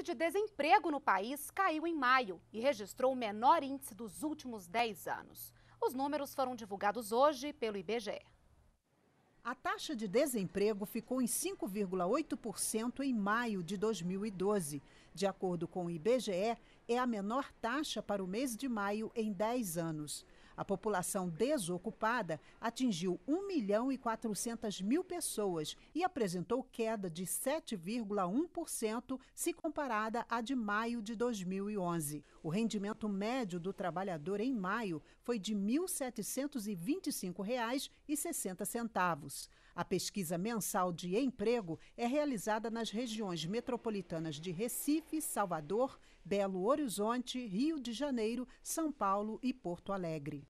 índice de desemprego no país caiu em maio e registrou o menor índice dos últimos 10 anos. Os números foram divulgados hoje pelo IBGE. A taxa de desemprego ficou em 5,8% em maio de 2012. De acordo com o IBGE, é a menor taxa para o mês de maio em 10 anos. A população desocupada atingiu 1 milhão e 400 mil pessoas e apresentou queda de 7,1% se comparada à de maio de 2011. O rendimento médio do trabalhador em maio foi de R$ 1.725,60. A pesquisa mensal de emprego é realizada nas regiões metropolitanas de Recife, Salvador, Belo Horizonte, Rio de Janeiro, São Paulo e Porto Alegre.